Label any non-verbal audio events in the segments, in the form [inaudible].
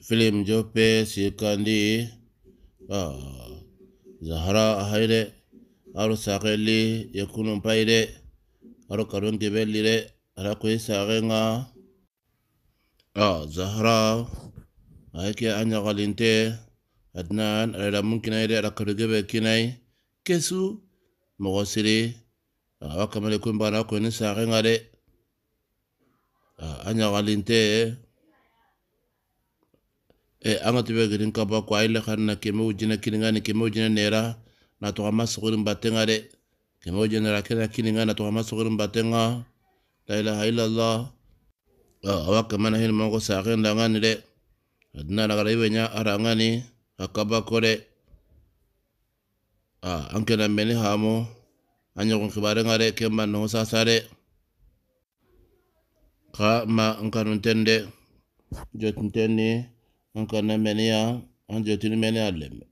Filim Jope Sikandi Zahra Haide Aro Sakeli Yakunum Paide Aro Karun Gibelire Arakwe Sarenga Zahra Aike Anya Galinte Adnan Arada Munkinaide Arakaru Gebe Kinai Kesu Mogosiri Awa Kamale Kumbana Kwenye Sarenga De Anya Galinte Anya Galinte e anga tibe gerin kaba ko ayle khanna jina ujina kiningani keme jina nera na to ma sugurin batenga de jina ra rakena kininga na to ma sugurin batenga la ilaha illallah ah, awa kamana hin mongo saqen ngani re adna na gare ara arangani akaba kore a ah, anke na meni mo anyo kon kibare ngare kemba no sasare ka ma nkanun tende jotun tende nkana meniya anjotini meniya lemme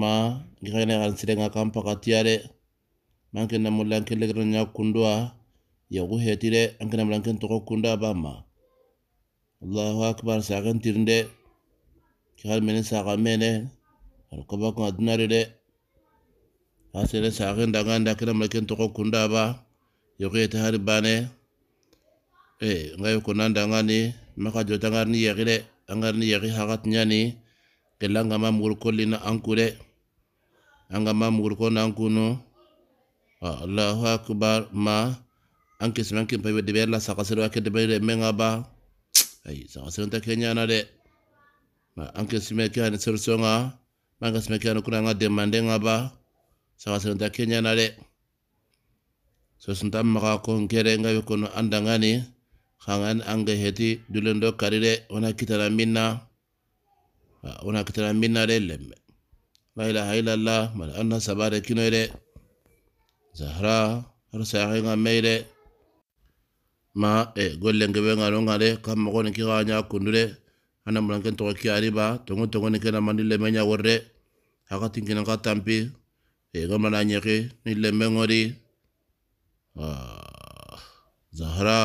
ma ngikene ya kan sirenga kampa katiyare manke na mulanke legro nya kundua ya ku hetire anke na mulanke to kunda ma, allahu akbar sagan tirnde kihal meni saga mene al koba ko adnare de asere gan daga nda kana mulanke kunda ba ya ku har bane e eh, ngayo ko nan ni maka jota ngar ni yegire angar ni yaki hagat nyani kela nga ma mugur kolli na anku anga ma mugur ko na angkuno ah, allahu akbar ma anke smanke pe de bella sa kasero ake de bella menga ba ay sa kasero ta kenya na de ma anke smeke an serso nga manga smeke an kuna nga demande nga ba sa kasero ta kenya na de so maka ko ngere nga andangani xangan ange heti dulendo karire ona kitana minna ona kitana minna re lemme mal anna sabare kino ire zahra rusaxi nga ma e golle ngebe nga no ngare kam mo ki ga nya kundure ana ari ni mandile me nya tampi e ga mana ni le me ah, zahra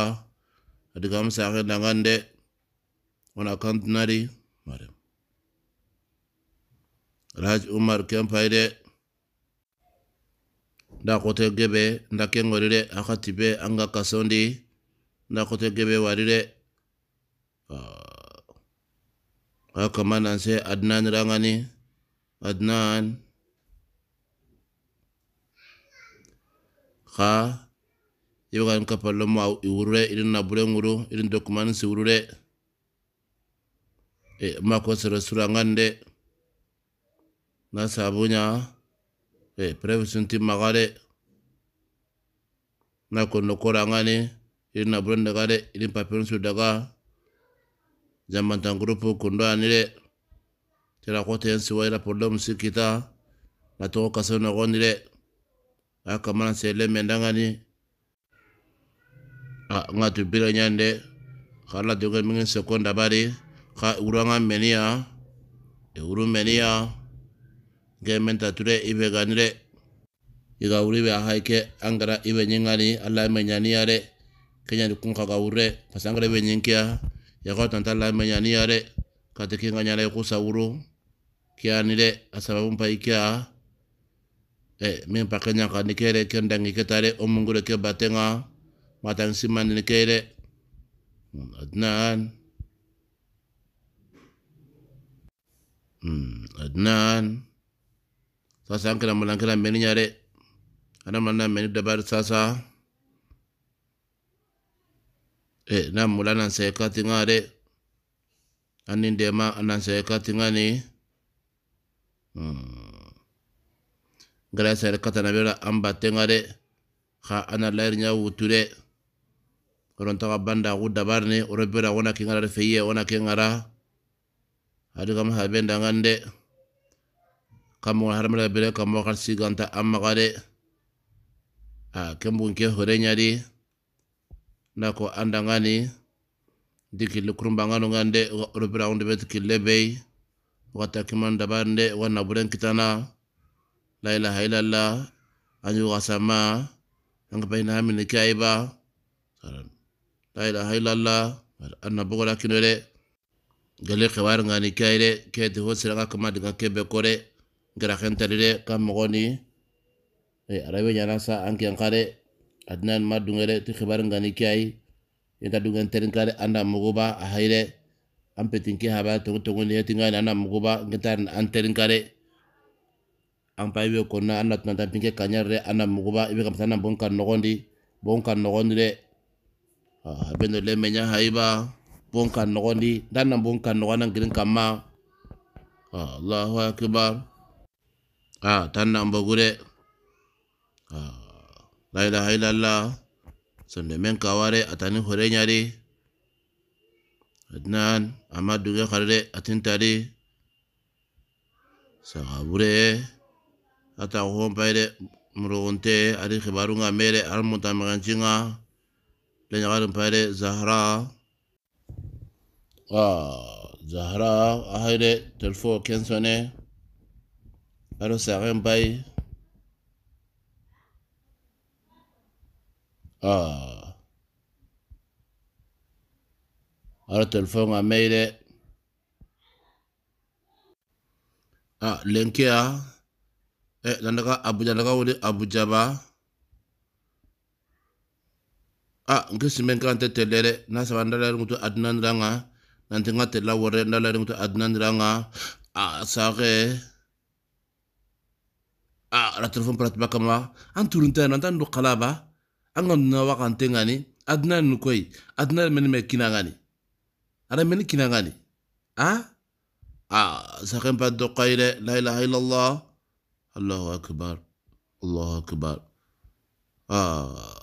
adi kam sake dangan de wona kantinari mare raj umar ken payde nda kote gebe nda ken warire aka tibe anga kasondi nda kote gebe warire a kama nan se adnan rangani adnan ka yebakan kapallo ma iwurure irin na bure nguru irin dokuman si wurure e ma ko sere sura ngande na sabunya e preve sunti magare na ko nokora ngane irin na bure ndagare irin papiron su daga tang grupu kundo anire tera ko ten si waira problem si kita na to kaso na gondire akamana sele mendangani nga tu bila nyande kala tu mingin sekonda bari ka uranga menia e uru menia ge menta ture ibe ganire iga uri be haike angara ibe nyingani alla menyani yare kenya ni kunka ga ure pasangara be nyinkia ya ko tanta alla menyani yare kateke nga nyala ko sawuro kianire asababu mpaikia e eh, min pakenya kanikere kendangiketare omungure ke batenga mata siman ni kere hmm, Adnan hmm, Adnan sasa ang kira malang kira meni nyare ana mana meni dabar sasa e na mulana sai kati ngare anin dema ma anan seka tingani hmm. gara sai kata na bera amba tengare ha ana lair nya wuture ka banda ku dabarni urebera wona wana de feye wona kengara hadi kam haben dangande kamo harmala bere kamo kar siganta amma gare a ah, kembun ke na nako andangani dikille kurumbangano ngande urebera wonde bet kille lebei wata kiman dabarnde wana buren kitana la ilaha illallah anyu gasama anga bayna kaiba salam la ilaha illallah anna bogo la kino de gale khawar ngani kayre ke de hosira ka kama diga kebe kore gara khanta de kam mogoni e eh, arabe yana sa anki ankare adnan madungere ti khawar ngani kay yenta dungan terin kare anda mogoba a ampetin an petin ke haba to to ngoni yeti ngani anda mogoba ngitar an terin kare an paywe konna anda tanta pinke kanyare anda mogoba ibe kam sana bon kan nogondi bon kan nogondi re abendo ah, le menya haiba bonka nogondi dana bonka kan ngirin kama kamma ah, allahu akbar a ah, tanna mbogure la ilaha illallah sonde men kaware atani hore nyari adnan amma duge kharre atintari sahabure ata paire murogonte ari khibarunga mere ar لاني غادي نبالي زهراء اه زهراء هاي لي تلفون كنسوني الو ساعين باي اه الو تلفون عميلي اه لينكيا اه لانغا ابو جابا ابو جابا a ah, ngi simen kan te telere na saba ndalari mutu Adnan Ranga nanti nga la wore ndalari mutu adnan ranga a ah, sage a ah, la telefon ba kama an turunta na tan do kalaba an na wa kan te ngani adnan nu koy adnan men me kina ngani ada men kina ngani a a sage pa do qayre la ilaha illallah allahu akbar allahu akbar ah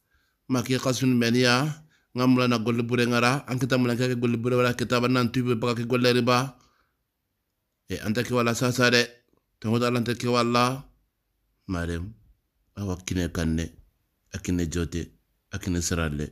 maki kasun mania ngamula na golle bure ngara an kita mula ke golle bure wala kita ban nan tuibe baka ke golle riba e eh, anta ke wala sasa de to ngota lan ta ke wala marem awa kine kanne akine jote akine sarale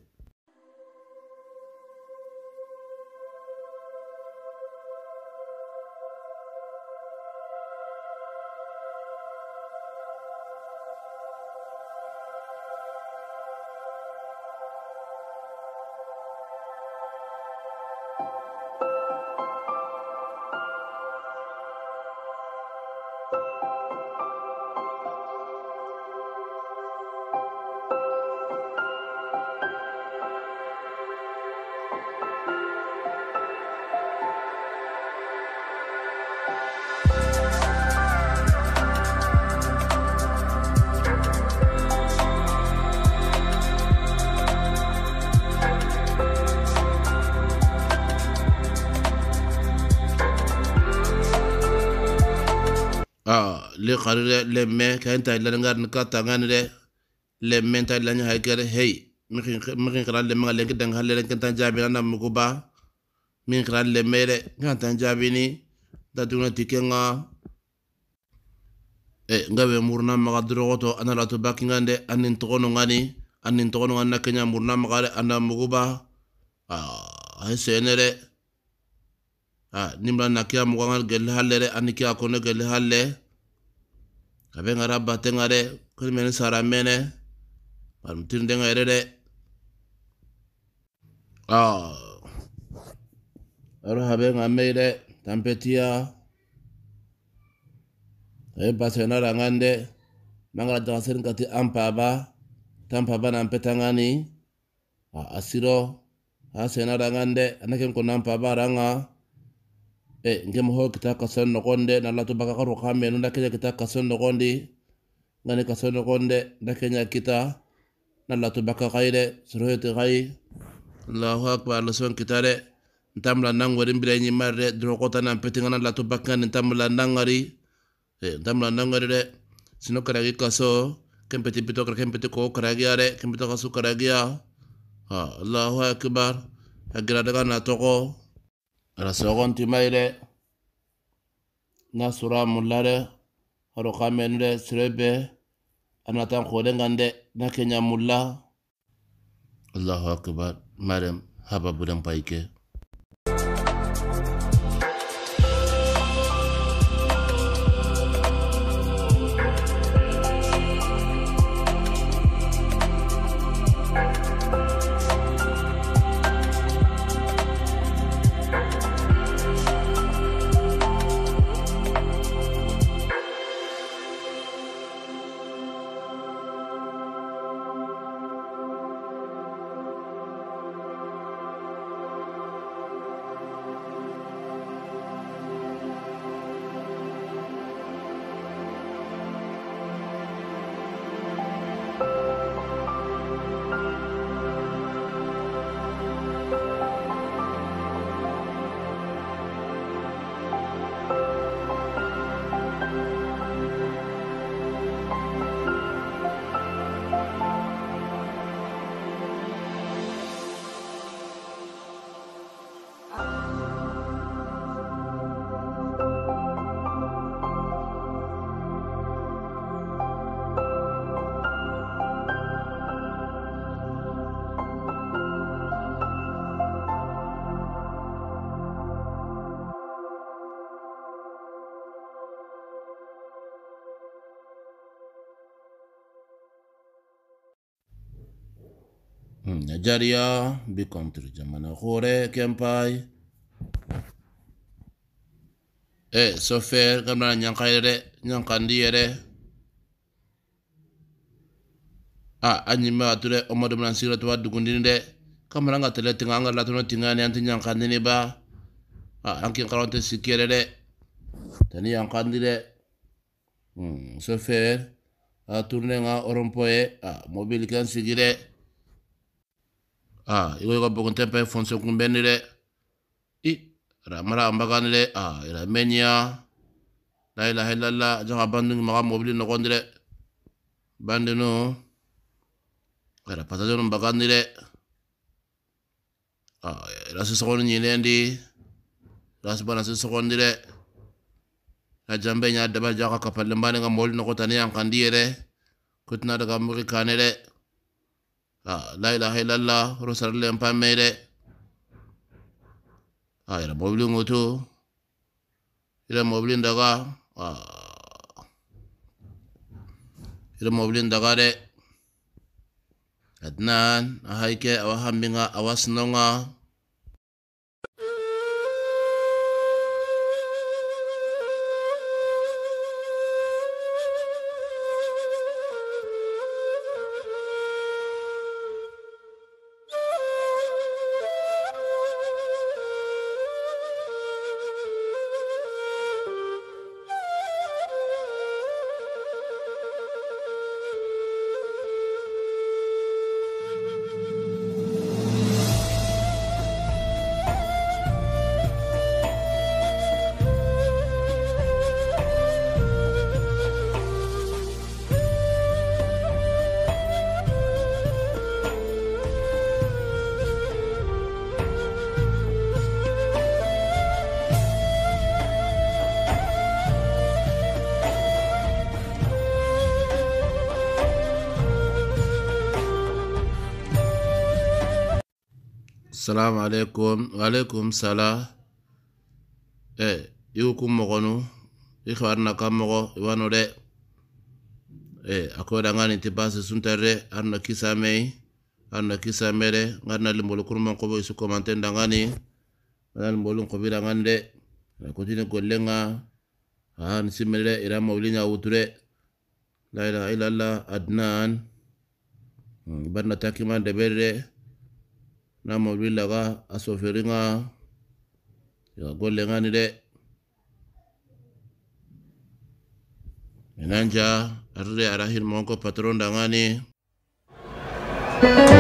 xari de lemme kayen ta illa ngar ka tangani de lemme ta illa nya haykere hey mi xin xira lemme nga lenki dang halle lenki tan jaabi na mu ko ba mi xira lemme de nga tan jaabi ni da duna tike nga e eh, nga be murna maga drogoto anala to baki ngande anin togono ngani anin togono ngana kenya murna maga de anda mu ko ba ah ay senere ah nimla nakia muganga gelle halle de anikia kono gelle halle kabe ngara bate ngare kuni meni sara mene parmutin denga ere de ah. aro habe ngame de tampetia e basena rangande mangala daga serin kati ampaba tampaba na mpetangani a ah, asiro a sena rangande anaken ampaba nampaba ranga e ngem ho kita kason no konde na latu baka karo kame no na kita kason no gonde ngani kason no konde na kenya kita na latu baka kaire surohete kai Allahu akbar la son kita re ntamla nangori mbira nyi marre drokota na peti ngana latu baka ni ntamla nangari e eh, ntamla nangari re sino gi kaso kempeti pito kem kempeti ko gi are kempeti kaso karagi ha Allahu akbar agira daga na toko ala sogonti mayre na sura mullare horo kamenre sirebe anatan kode gande na kenya mulla allahu akbar marem haba budan payke Najaria become to Jamana kore Kempai. Eh, sofer fair, Gamana Nyankaire, Nyankandiere. Ah, anyima ature omadumana sira tuwa dugundini de. Kamana nga tele tinga anga tuno tinga ni anti nyankandini ba. a ah, anki karonte sikere de. Tani yankandire. Hmm, so fair. Ah, turne nga orompoe. Ah, mobil kan sigire a igo yoga tempe fonse kumbeni le i ramara ambagani le a ira menya la la jaha bandu ngi maga mobili nogondi le no ira patajonu mbagandi le a ira sisogoni nyinendi ira sibana sisogondi le ira jambe nya dabar jaka kapalle mbani no kotani nogotani yankandi yere kutna daga mugi kane la ilaha illallah rosarlen pamme de a ah, ira mobili wuto ira mobili daga a ah. ira mobili daga de adnan a haike awa hambinga awa sinonga salamu alaikum alaikum sala e eh, i ku mɔgɔnu i xabarina ka mɔgɔ i wanu dɛ e a ko da ŋani ti basi suntar dɛ arna kisa mei arna kisa me dɛ ŋarina limbolu kuruman kobo isu komanten da ŋani ŋana limbolun kobi da ŋani dɛ a kutini gollen ŋa a ni simmini dɛ ira mawuli ɲa wutu dɛ la ilaha illallah adnan hmm, barna takiman deberi dɛ n'a ma wuli la ka a sɔfɛri ka yagɔ lɛngani dɛ minanja arre arahir mɔnkɔ patron dangani Thank you.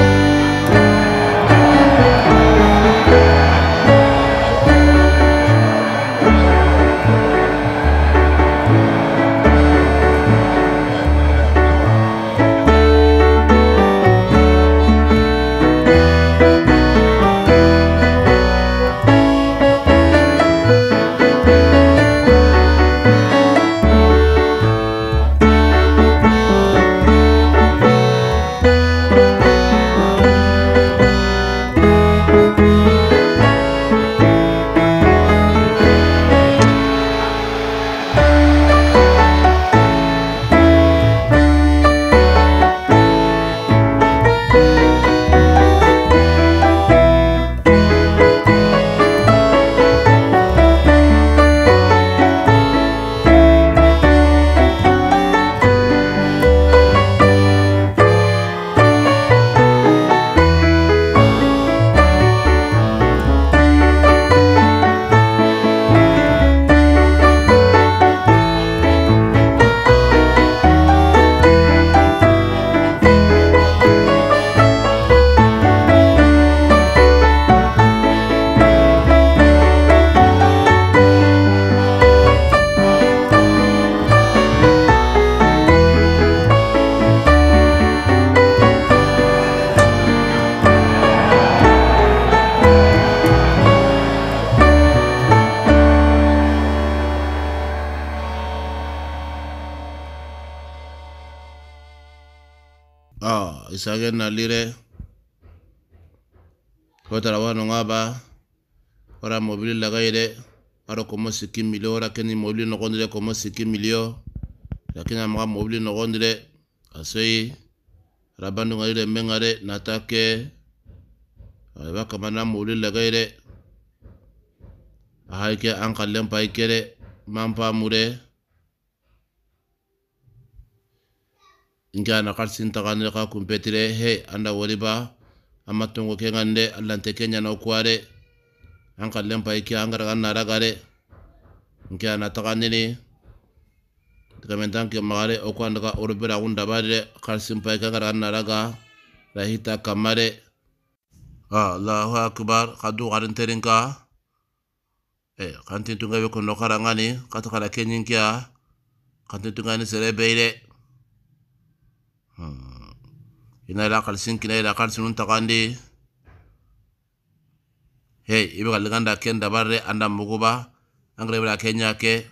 se ki milio keni mobili no komo se ki milio ya kina mobili no gondre rabandu ngare mengare natake aba eh, kama na mobili lagaire Ahaike, ke an kallem pai kere mampa mure inga na kar sinta gani ka kumpetire he anda ba amatongo kengande alante allante kenya no kware Angkat lempai kia angkara nke anataka nini tikamentan ke magare oku andaka orobera gunda bare karsimpai kangara rahita kamare allahu akbar kadu garin terinka e kantin tunga be kono karangani kata kala kenyin kya kantin tunga ni sere beire hmm. ina hey angre bra kenya ke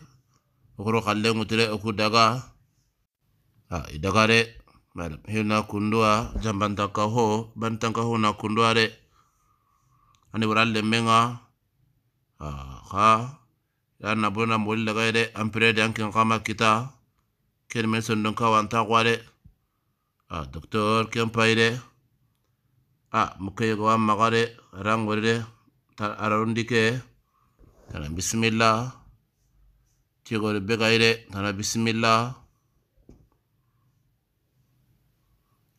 okoro kalle ngutire okudaga a idagare madam hina kundua jambanta ka ho kaho ka ho na kundua re ani waralle menga ha ha ya na bona mol daga re ampere de kama kita ken men kawan don ka wanta kware ha doctor ken paire ha mukai go magare rangore ke Tana bismillah. Cigoro be gayre. Tana bismillah.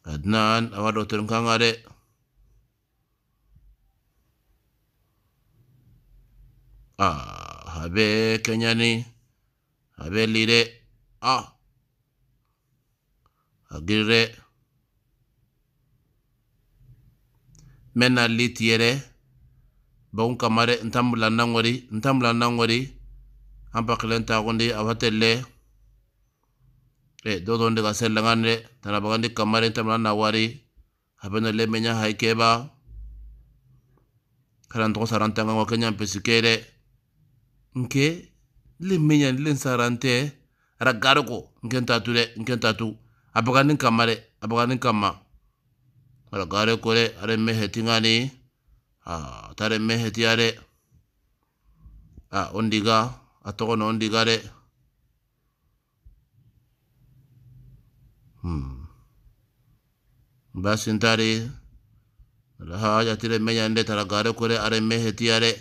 Adnan awa doktor kangare. Ah, habe kenyani. Habe lire. Ah. Agire. Mena lit yere. bon kamare ntambula nangori ntambula nangori ampakilen t a k u n d i a v a t e l l e e dodondi k a s e l e n g a n de tanabagandi kamare ntambula nawari habeno lemenya haikeba k a l a n t o g o sarantanga n g a kenya m p e s i k e l e nke lemenya n len sarante ara gariko nkentatu de nkentatu a b a g a n d i kamare a b a g a n d i kama ara gariko de a r e mehetingani a tare mehetiyare a ondiga a togono ondigare hmm. basintari alaha jatire meñande tara gare kure are mehetiyare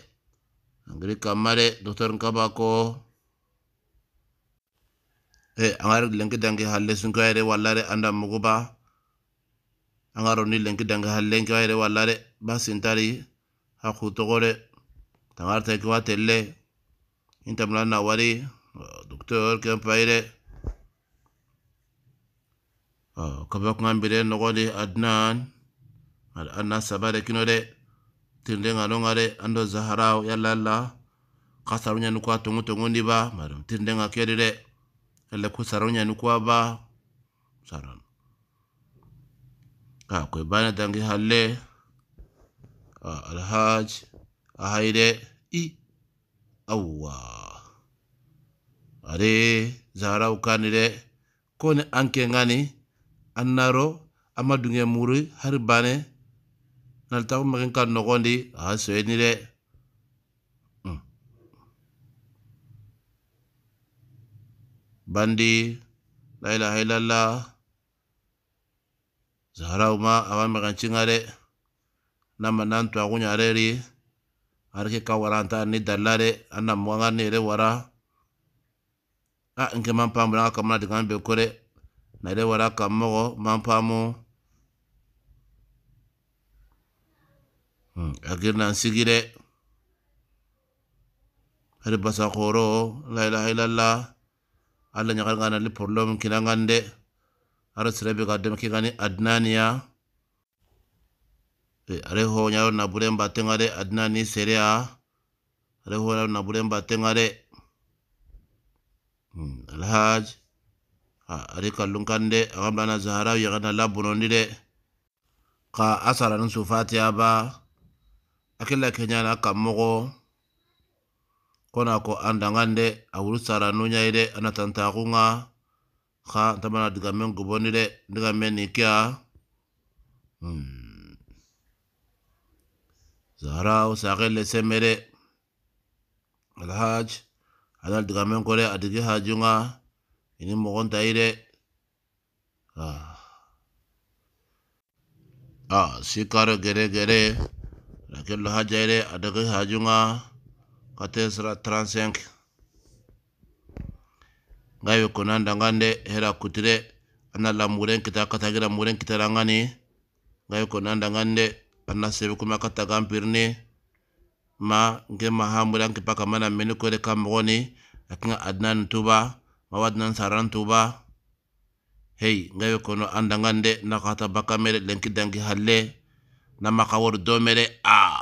angiri kammare doctor nkabako e angari lenki dangi halle sunkoyare wallare anda muguba angaro ni lenki dangi hallenkiwayre wallare basintari haku togore tangarta ke wa telle inta mulan na wari doktor ke paire kaba kuma bire nogo de adnan ada anna sabare kino de tinde ngano ngare ando zaharau yalla la kasaru nyanu kwa tungu tungu ni ba madam tinde ngakeri de ele kusaru nyanu kwa ba saran ka kwe bana dangi halle alhaj a hayre i awwa ade zaraw kanire kone anke ngani annaro amadunge muri har bane naltaku magin kan nogondi aha soyenire mm. bandi la ilaha illallah zaharau ma awa magancingare nama nan to agunya areri arke ka waranta ni dallare anna mwanga ni re wara a nke man pamu na ka mana digan be kore na re wara ka mogo man pamu hmm agirna sigire hari basa khoro la ilaha illallah alla nyagal ngana li problem kinangande ara sirabe ka dem ki gani E, are hoñayo nabure mbatengare adina ni sere a are hoñayo nabure mbatengare hmm, alhaj a ari kallunkande awambana zaharau yagana labunondire ka asarani sufatiya ba akilla keñana kanmogo kona ko andangande awuru saranuñayire anatantakunga ha ntamana digamen gubonire digamen nikia hmm. zahra semere. Al alhaj Adal digamen kore adigi hajunga ini mogon taire. ah. ah, sikaro gere gere rakello hajaire adigi hajunga katesra 35 ngayo konan dangande hera kutire ana lamuren kita katagira muren kita rangani ngayo konan dangande banna sebe kuma ka taga mpirine ma nke mahamuri anke paka mana meni kore ka mogoni akinga adnan tuba mawadnan saran tuba hey ngawe kono andangande nakata bakamere lenki dangi halle na mee namaka wor domere a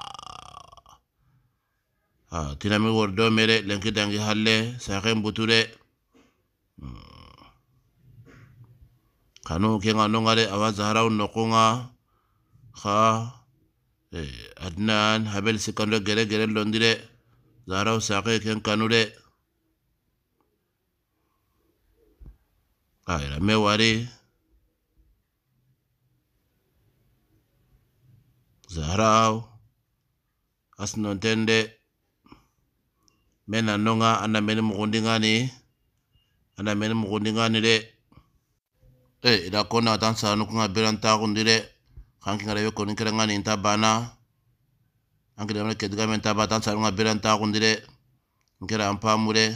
ah. tinami wor domere lenki dangi halle saken buture hmm. kanu kenga nongare awa zaharaw nokonga ha Eh, adnan Haber sikando gere gere londire zarau sake ken kanure ayra ah, me wari zarau asnontende Men Anonga ana meni mugundingani ana meni mugundingani de e eh, ida kona tan sanu kunga kanki ngare yoko ni kere ngani inta bana anki dama ke duga men bata tan sarunga biran ta kundire ngera ampa mure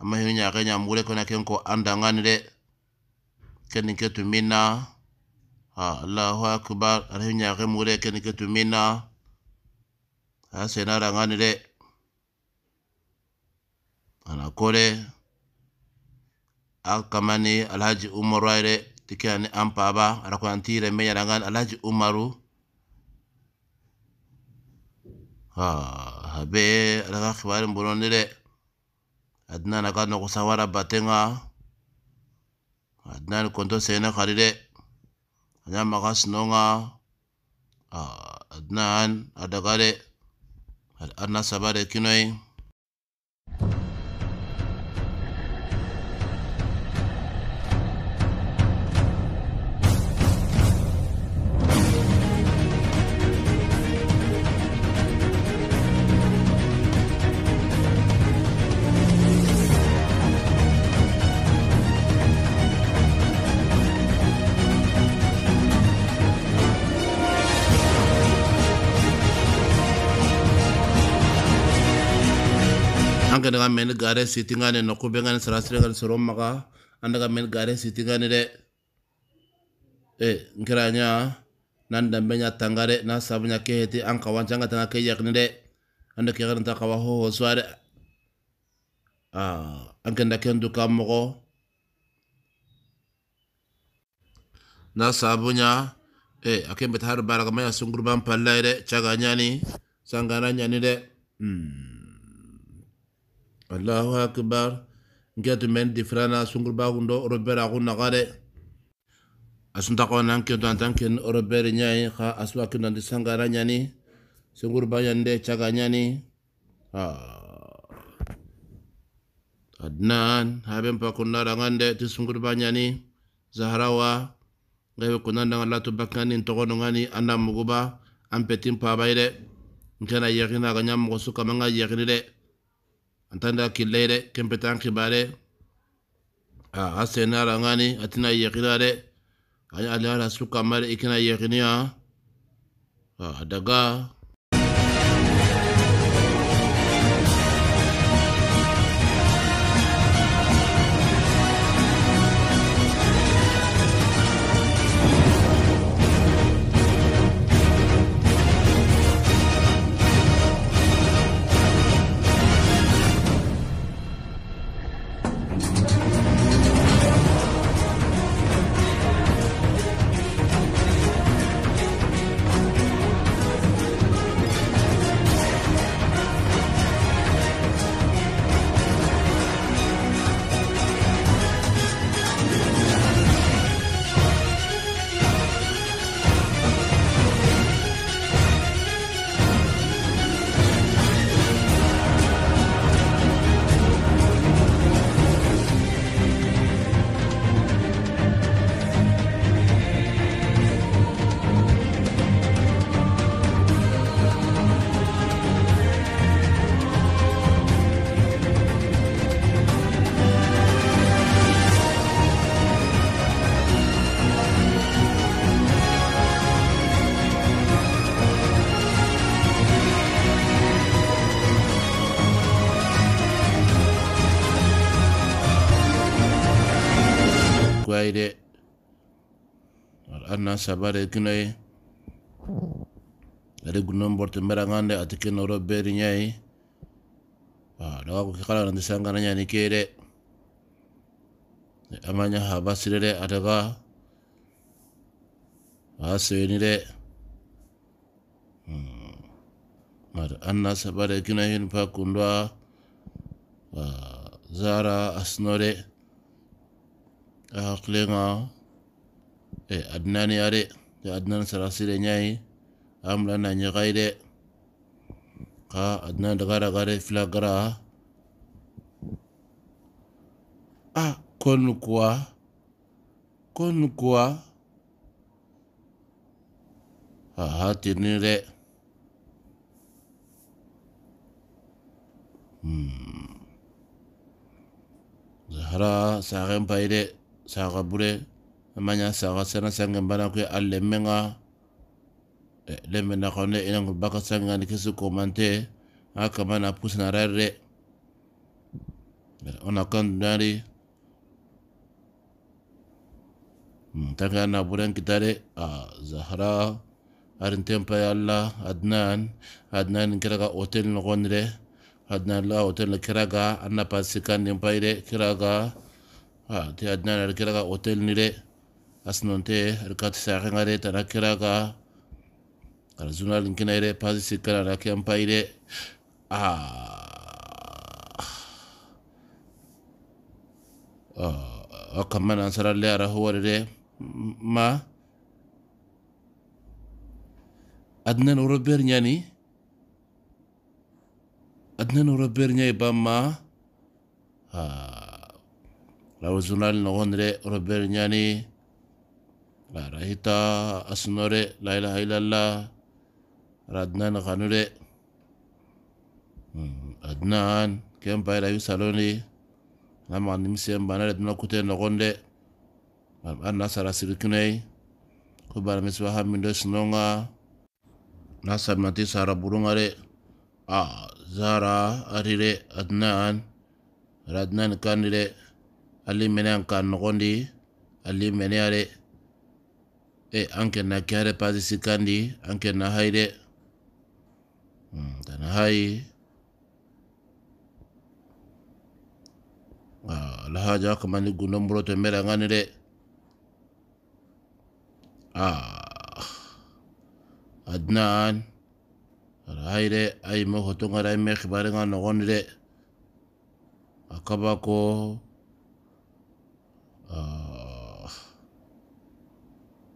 amma hinu nya mure kona ken ko anda ngani de ken ke tumina ha allahu akbar ara ke mure ken ke tumina ha senara ngani re ana kore akamani alhaji umurai re tikirani ah, ah, an paaba ala menya antire alaji umaru ha habe ala ka kibari adna na adinana ka nogo sawara batenga adinani konto sene kari de anyamaka nonga adinan adagare de adina saba gare sitingane no kube ngane sarasire ngane maka anda ga men gare sitingane de e ngiranya nan dambe tangare na sabunya keheti an kawan changa tanga ke yakne de anda ke garanta kawa ho ho sware ah an kenda kendu kamoko na sabunya eh akem betar baraga maya sungurban de caga nyani sangana nyani de hmm allahu akbar nketu men gundo sungurbagundo roberagu naga de asuntaxo nan kento antan ken robere ɲai Ha, asuwa kento anti sangara nyani. sungurba ɲani de caga ɲani adnan haben pa kunnarangan de ti sungurba ɲani zaharawa kuna kunnandanga latu bakkani ntoxonongani anda muguba an petin pabayi de nkena yexinaga ɲa mogo su kamanga yexini de antanda kille de kempe tan kibare a hasse nara ngani atina yaqina de ani ala suka mare ikina yaqiniya a daga sabare kinoi ada gunon borte ati atikin ro beri nyai a ah, doa ko kala nanti sangana nyani kere amanya haba sirere adaga aseni de hmm. mar anna sabare hin pa pakundwa ah, zara asnore aklenga ah, e eh, adnanearek, ze adnane sarazile niai, hamla nahi nireka ere. Ka, adnande gara gara, fila a Ah, kon nukua. Kon nukua. Aha, tirnin ere. Hmm. Zahara, zaharren baita ere, zaharra buru amanya saga sana sanga bana ko alle menga eh, le mena kone ina ngul baka sanga ni kisu komante aka mana pusna rare eh, ona kan dari hmm, tanga na buran kitare a ah, zahra arin tempa ya allah adnan adnan kiraga hotel no gonre adnan la hotel kira kiraga anna pasikan nimpaire kira ga ha ah, ti adnan kira ga hotel ni re asinonte rikat sagengare tana kiraga kara zuna linkinaire pasi sikkana na kempaire a kamma nan saralle ara howarere ma adnan orober ñani adnan orober ñayi bamma rawo zunal nogonre orober ñani larahita asnore la ilaha ilalla radnan ganure hmm, adnan ken bayra yu saloni namaganimisen banare dna kute nogonde an nasara sirikinei ko baramisiba hamindo sinonga nasaminati sara burungare a zara arire adnan radnan kandire ali menean kan nogondi ali meneare e anke na kiare pasi sikandi anke na h a i r e mm, tana hai ah, lahaja akamani gundo mburoto mera ngani r e ah, adnan ara h a i r e ai mo hotonga rai me khibare nga nogoni r e akabako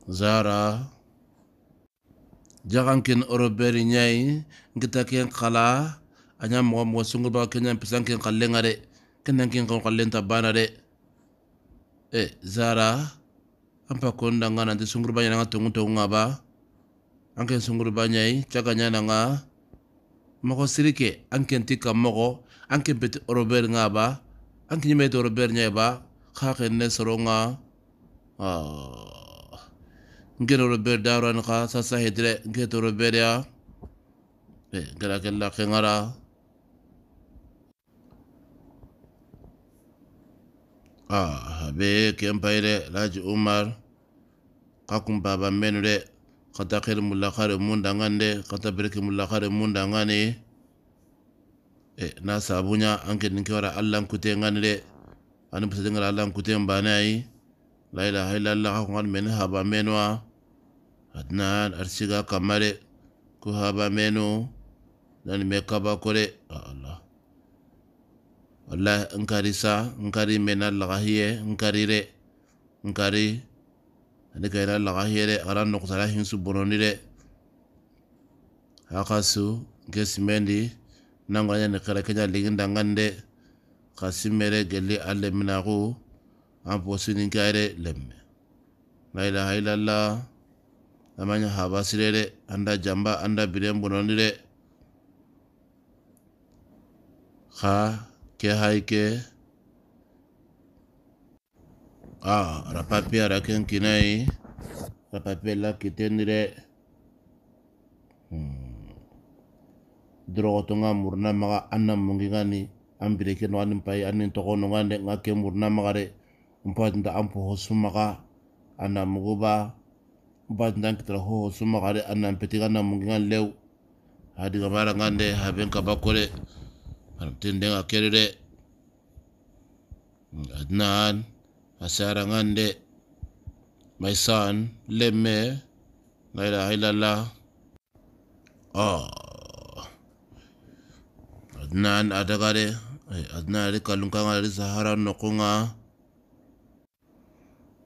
zara jaxanken oroberi nyai nyai ken xala anya mo mo sungul sungurba ke ɲa pisan ken xallen ga de Eh, ken bana de e zara ampa pa kon danga nanti sungurba ɲananga tongu tongu ngaba ba an ken nyai ɲai caga ɲananga mɔgɔ sirike an ken ti kan bet an ken peti oroberi ga orober an ba xa ne soronga ah ngero ber daro an ka sa sa hidre geto ya be eh, gara gella khengara ah be kem paire laji umar kakum baba menure kata khair mulla khair munda ngande kata berke mulla kare munda ngane e na sabunya anke ninke wara allah kute ngane anu bisa dengar allah kute mbane ai la ilaha illallah ko ngan men haba menwa adnan aɗa siga kammale ko haba menu nani me kabakore allah wallahi nkari sa nkari mena lagahiye nkari re nkari ani kayina lagahiye re ara noxotala hinsu bononi re a kasu nke simendi nango anani kera kenya ligin dangan de kasi mere gelli a leminaxu an posininkeayire lemme la ilaha illallah amanya haba sirere anda jamba anda birem bunonire dek ha ke hai ke a ara papi ara ken kinai ara papi la kitenire hmm drogoto nga murna maga anna mungi ngani ambire ke no anin pai anin nga ke murna maga de mpo ampu ampo maga anna muguba بعد نانك هو سمع قال أن بتيجانا ممكن لو هذه كمارا عندي هابين كباكورة أنا تندع كيرة أدنان أسارة عندي my son لما لا إله لا الله آه أدنان أدعاري أدنان ركالون كان رزهارا نقونا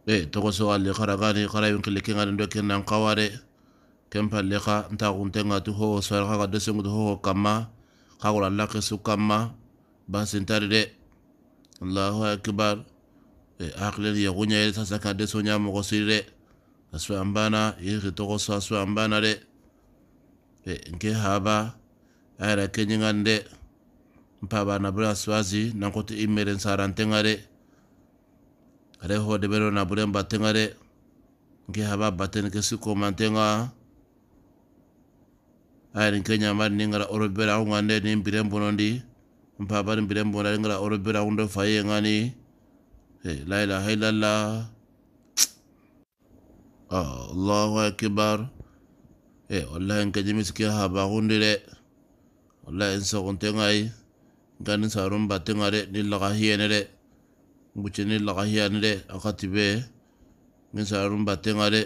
E, tokosua lehara gara, ikara egun kelekena den duen kenenak gaua, dek. Kenpa lehara, eta guntengatu joa osuara, gara desengutu joa gaua gaua gaua. Gaur E, akilegi egunia ere, zazakea deso niamu gosiri, dek. Asu eganbana, iriki tokosua asu eganbana, E, inki harba. Aira kenyengan, dek. Ipabana buru asu azi, nangotu e-mailen zaharan tenga, ada ho de bero na buren batenga de nke haba baten ke su komantenga ayani nke nyamari ni ngara oro bera hunga nde ni mbiren bonondi mpabari mbiren bonari ngara oro bera hundo faye ngani hey, la ilaha illallah [tsk] oh, allahu akbar hey, wallahi nke jimiske haba hundi de wallahi nsogontengai nkani sarun batenga de ni laga hiyene de mbucheni lakahiyani de wakati be ngisarun batenga de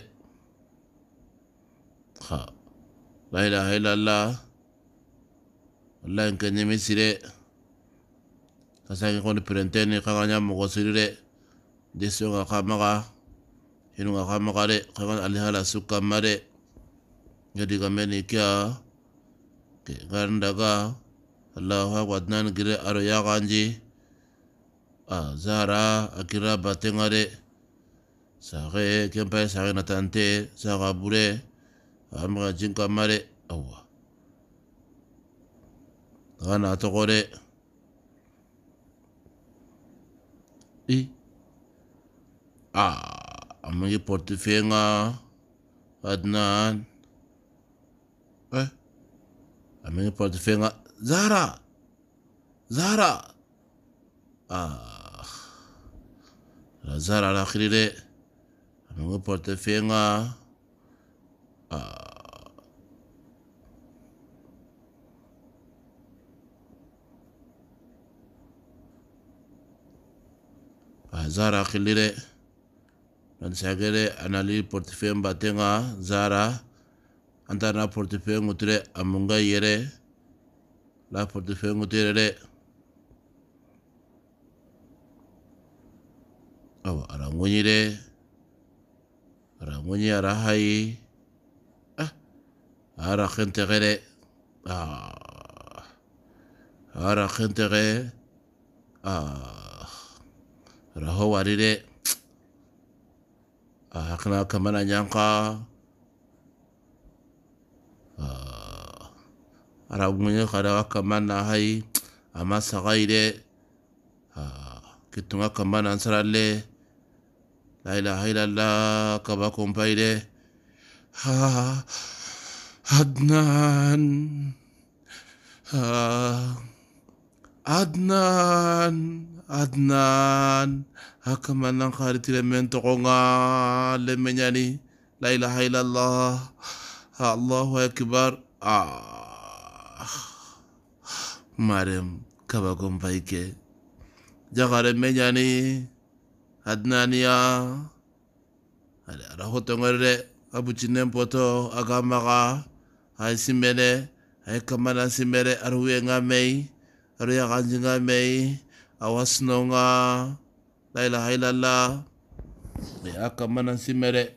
ha la ilaha illallah wallahi nke nyemisi de kasangi kono pirenteni kanga nyamogo siri de desio nga kamaka hinu nga kamaka de kanga alihala sukama de ngedi kameni kya ngarandaga allahu akbar adnan gire aro yaganji a ah, zara akira batengare sare kempai sare natante sara bure amra jinka mare awa kana tokore i a ah, amri portifenga adnan eh amri portifenga zara zara ah zara la khirire porte fenga zara sagere anali porte batenga zara antana porte amunga yere la porte fenga awa ala ŋunyi d e a r a ŋunyi a r a hayi ah a r a k e n t e g e ɖe ah a r a k e n t e g e ah ala h o w a r i d e a hakina kamana nyanka ah a r a ŋunyi k a d a w a kamana hayi ama sagayi ɖe ah kitunga kamana n s a r a l e إله إلا الله قبكم بيده ها عدنان ها عدنان عدنان هكما ننخارتي لمن تقونا لمن يعني لا إله إلا الله الله أكبر آه مريم كبكم بيكي جغر من يعني adnaniya arahotongorere abuchine mpoto agamaga aisimere aikamana simere aruwe ngamei aruya ganji ngamei awasnonga la ilaha illallah e, akamana simere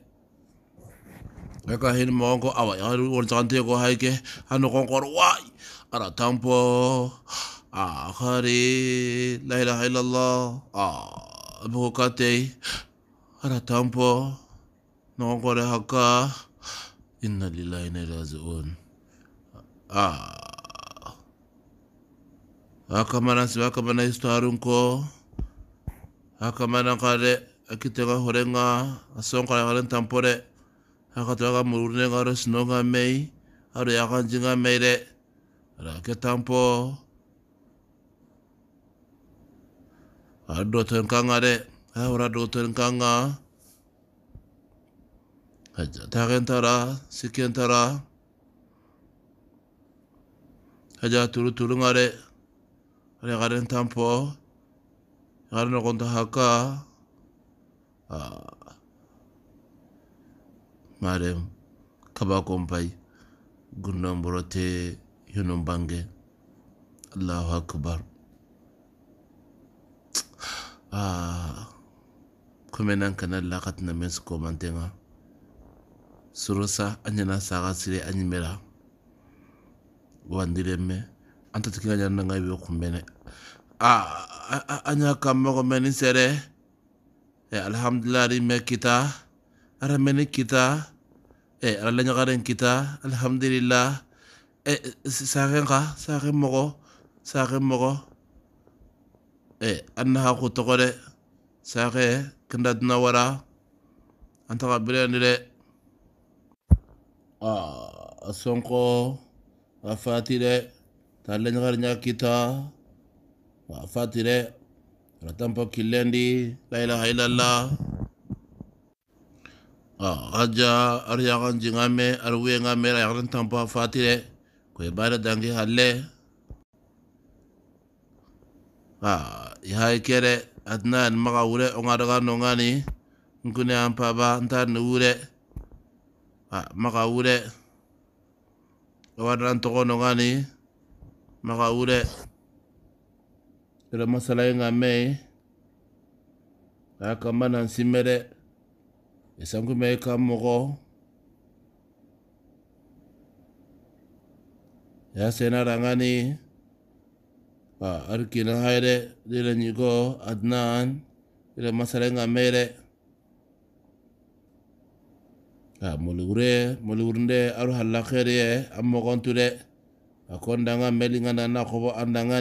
eka hin mongo awa yaru wolchante ko haike hanu konkor wai ara tampo akhari Laila ilaha illallah ah ada aratampo, nongore haka, inna lila ina razi on. Ah. Aka mana si waka mana istarun harunko, aka mana kare, aki tenga horenga, asong kare haren tampore, aka tenga murunenga resno mei, aru yakan jinga mei re, aru tampo, kanga kanga, ora あるとんかがで、あおらどとんかが。Taken tara, ken tara. Haja turu turu ngare. aja karen tampo. Karen no konta haka. Marem, kaba kompai. Gundam borote yunum bange. Allahu Akbar kumenan kana lakat na mes komantenga surusa anyana saga sire anyimera me anta tikinga nyana ngai be kumene a anya kamma ko meni sere e alhamdulillah me kita ara meni kita e lenya nyagaren kita alhamdulillah e sagen ka sagen mogo sagen mogo Eh, annaha ku togo de saxe kenda duna wara antaxa bireyandi de ah, a sonko a fati ta talle ñaxar ña kita a fati de ana tampa killendi la ilaha illallah ah, aja ar yaxan jinga me ar wuyenga me a yaxan tampa fatire koye bada dangi halle a ah, yahai kere atna ni maka ure ongaraka nongani Nkune ampaba ntar ni ure Maka ure Wadran toko nongani Maka ure Yura masala inga mei Aka mana nsimere Esangu meika mwoko Yase narangani Yase narangani arki na haire dila nyigo adnan dila masarenga mere moligure moligurunde aru halla kheriye na akondanga melinga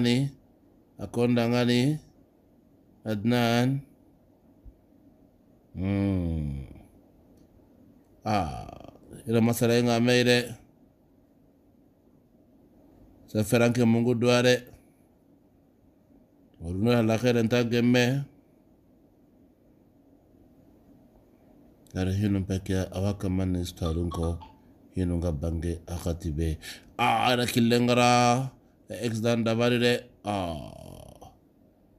ni akonda nga ni adnan hmm. ah, ila masarenga mere sa feranke mungu duare waɗum noy alla kere n tagge me ara hinum pekke awakka manne stalum ko hinu ga bange akati be a ara killengara e ex dan dabari de a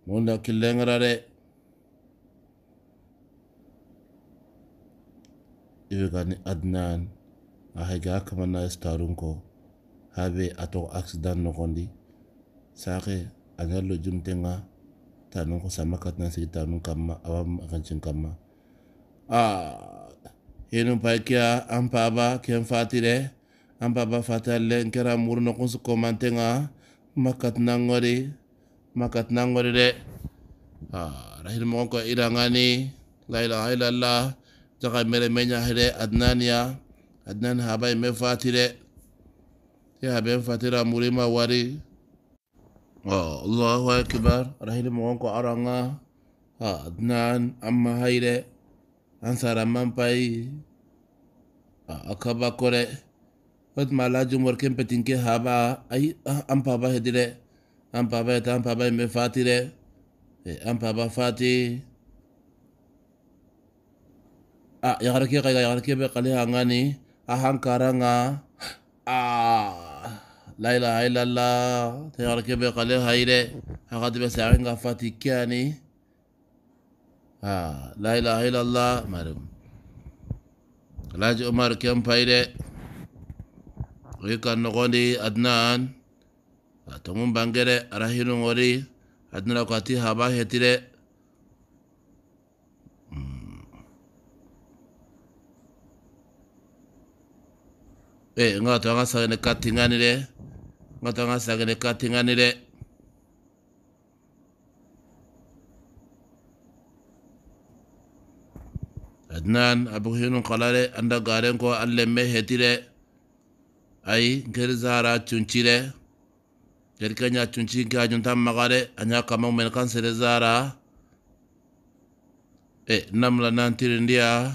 munda killengara de iwegani adnan ahage akka manna stalum ko habe ato accident nogondi sake anan lo tengah, tanun ko sama katna si tanu kama awam akan kama ah hinu paikia ampaba ken fatire ampaba fatale nkera murno kun su komantenga makat nangori makat nangori de ah rahil mo ko irangani la ilaha la jaka mere menya hede adnania adnan habai me fatire ya ben fatira murima wari Allahu akbar rahilum wonko aranga ha adnan amma haire ansara man pai akaba kore wat mala jumur kem haba ai ah, am baba hedire am baba ta am baba me fatire e, am baba fati a ah, yagarke ga yagarke be qali hangani ahankaranga Ah. لا إله إلا الله تيارك بقليل هيرة أقعد بس عن غفاتك يعني ها آه، لا إله إلا الله مريم لاج عمر كم فايدة ويكان نقولي أدنان تومن بانجرة راهين عمري أدنى قاتي هبا هتيرة إيه إنك تعاسا إنك تيناني له ka またが下げれか手がねれ adnan abuhinun kalare anda garen ko allemme hetire ay ger zara cuncire ger kanya cunci gajuntan magare anya kama men kan sere zara e namla nantirindiya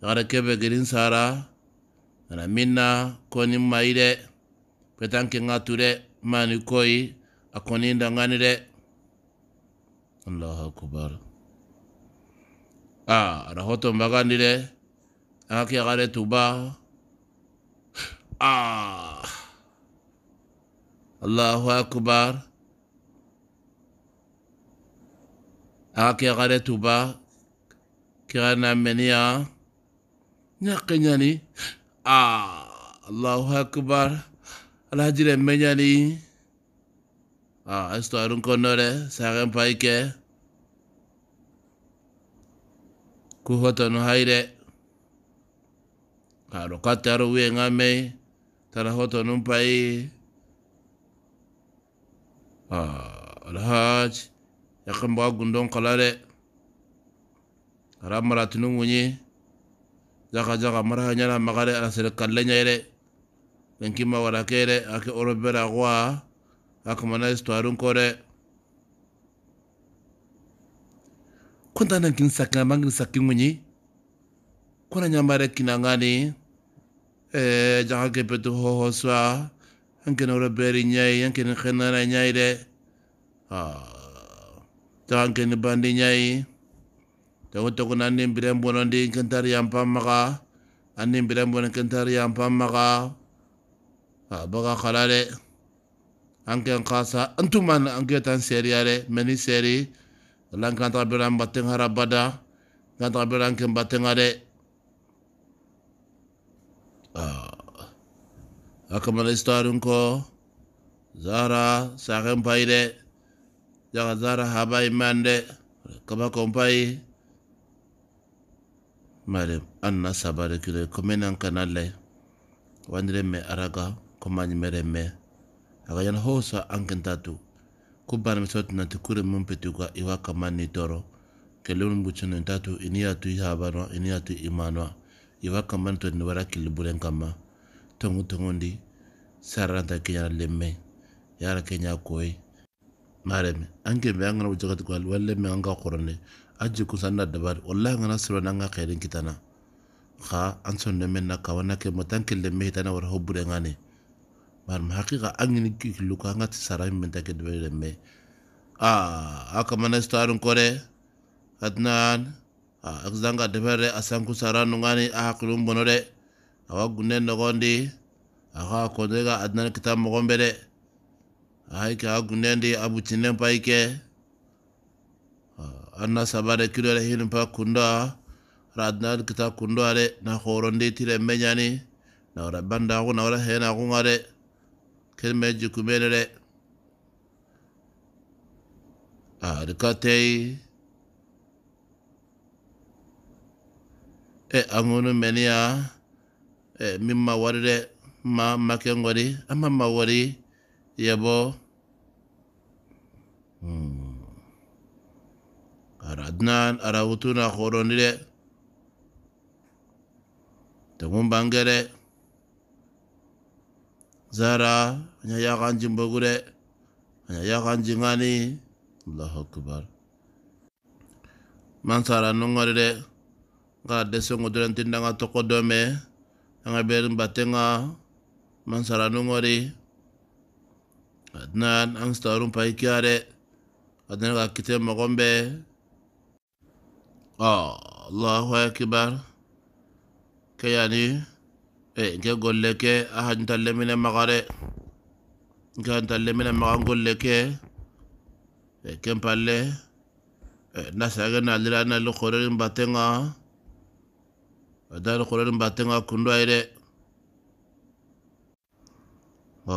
yagara kebe gerin sara ana minna konin mayide petanke ngature mani koi akoninda ngani de allahu akbar Ah, ada hoto mbagandi de aki gare tuba a ah. allahu akbar aki gare tuba kirana menia nyakanyani a ah, allahu akbar alhaji menyani ah esto nkono le sare mpai ke ku hotono hai karo kate aro we ngame tara hotono mpai ah alhaji yakamba gundon kala de kara maratinu zaka jaka jaka marahanyala magare ala sere kalle ɓen kimma kere? kere ake orobera ake mana kamana kore? ko de kontanan kin mangi mangin sakki ŋuñi kona kina ngani. e ho ho hoho soa an kene nyai, ñayi na khena na nyai de jaxan kene bandi nyai. togo togona an nin biren bonondi kentar yampan maxa an nin biren bonon kentar yampan bagahaladé ankekhasa ntaeansrarm sraada akamastrnk ara saenpaa habaimdkbaknansaamkanalm araga komany mereme agayan hosa anken tatu kubana misot na tikure mumpetuka iwa kamani toro kelun buchino tatu iniyatu ihabano iniyatu imano iwa kamani to niwara kilibulen kama tongu tongu ndi saranta kenya lemme yara kenya koi mareme anke be angana wujagati kwal walle me anga korone aji kusanna dabar wallahi ngana sura nanga khairin kitana kha an sonne men na kawana ke motan kille me tana war hobbure ngane maar mahakika angini kikiluka minta sarai menta kedbere me a akamana staru kore atnan a akzanga debere asanku saranu ngani a mbono bonore awa gunne nogondi aga kodega adnan kitam mogombere aike a gunendi abucinen paike anna sabare kirore hirin pa kunda radnan kita kundo are na horondi tire menyani na ora banda ko na ora hena ko ngare kelmeji kumenere arikatei ah, e eh, angunu menia e mimma warire ma make ngori ama ma wari yebo hmm. ara adnan ara wutuna khoronire tangumbangere Thank zara hanya ya kanjing bagure hanya ya kanjing ani Allah akbar man sara nongore de ga deso songo tindanga toko dome anga berin batenga man sara nungori adnan ang starum pai kiare adnan ga kite magombe ah Allahu akbar ni. e nke golle ke a hantalle mine magare nke hantalle mine magan golle ke e kempalle e nasage nalira nali korerin batenga adani e, korerin batenga kundo ayre o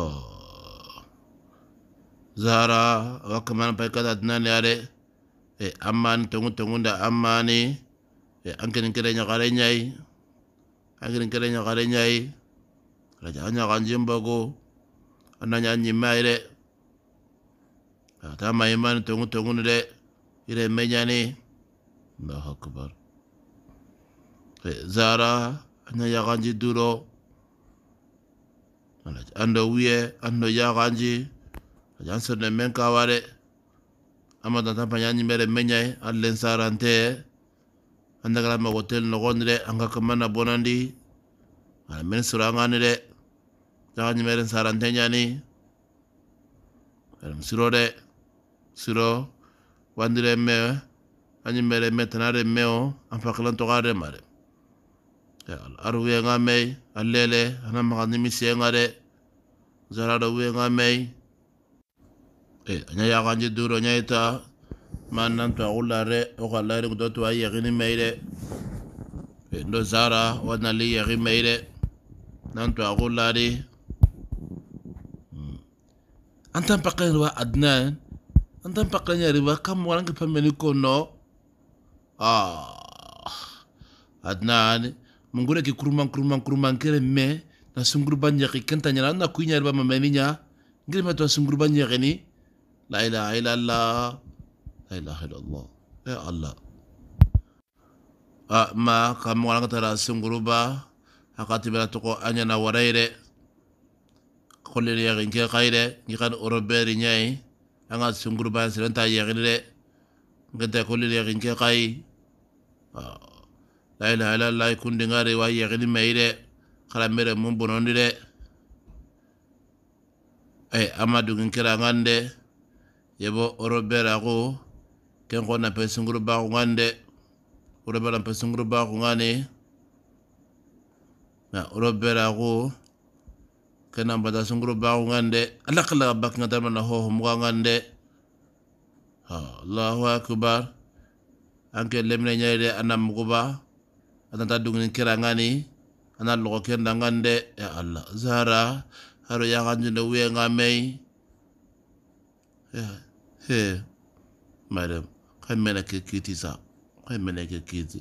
zara awa kaman paykata dinani are e ammani tongu tongunda ammani e ankininkere ñagare ñayi agirin kere n y a k a r e n y a y i ara j a n y a k a n jimbago ana n y a n ñ i m a i r e a t a m a y i m a n tongu tongunu de ire m e n y a n i a l a h u akbar zara ana y a k a n j i duro ando wiye ando y a k a n j i ajan serne men kaware a m a t a t a p a n y a n ñ i m e r e meñayi allen saranteye andagala ma hotel nogondi r e anga kamana bonandi ana men e surangani de t a g a ñimeren sarante ñani adam siro de siro wandire me añimere me tanare me o an p a k a l a n t o g a r e ma de a r u w e n g a mey a lele ana maxa n i m i s i e n g a r e zarado w e n g a mey a y a yaxanje duro ñayita manan to agulla re o galla re do to ay yagini meire do zara wa na li yagi meire nan to agulla re hmm. antan pakan wa adnan antan pakan ya riba kam waran ngi pameni ko no ah adnan mungure ki kurman kurman kurman kere me na sunguru ki kenta nyana na kuinya riba mameninya ma to sunguru banyaki ni la ilaha illallah La ilaha illallah. Ya Allah. ma kamu orang tara sunguruba haka bela toko anya na waraire kolle ya ginke kaire ngi kan oroberi nyai anga sunguruba serenta ya gire ngata kolle ya ginke kai ah. la ilaha illallah dinga re wa ya gini meire kala mere mun bonondi re ay amadu kira rangande yebo orobera ko ken ko na sunguru ba ngande pe sunguru ba ngane na urobera ko kenan bada sunguru ba ngande Allah kala bak ngata mana ho mu ngande ha Allahu akbar anke lemne de anam guba ta dungin kira ngani ana logo kenda ngande ya Allah zara haro ya de wiye ngamei ya he madam hammeleke kiti sa hammeleke kiti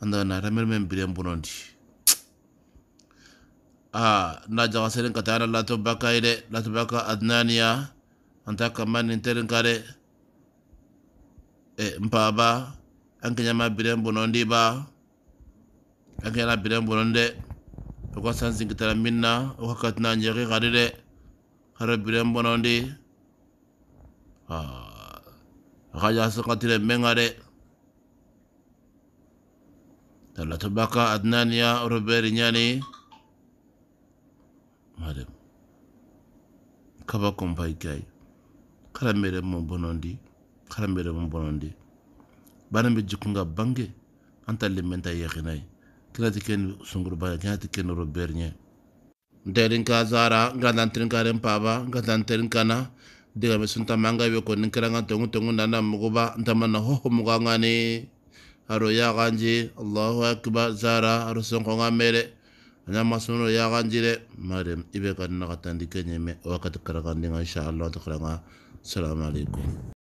Anda na ramer men biren bonondi [tsk] a ah, na jaga seren ka tara lato baka ide lato baka adnania, anta kaman interin kare e mpaba anke nyama ma biren ba anke kanya na biren bononde o ka san sinkitara min na o ka de kare biren bonondi a ah. haja sakatire mengare tala tabaka adnania roberi nyani madem kaba kompai kai kala mere mo bonondi kala mere mo bonondi bana mi jukunga bange anta le menta yakhinai kala tiken sunguru bana kala tiken roberi nyani ndelin kazara ngandantrin kare mpaba ngandantrin kana diga me sunta manga be ko nga tongu tongu nana muguba ntamana hoho haro ya ganji allahu akbar zara aro nga mere anya masuno ganji re marem ibe kan nakatandi kenyeme wakati nga insha allah nga assalamu alaikum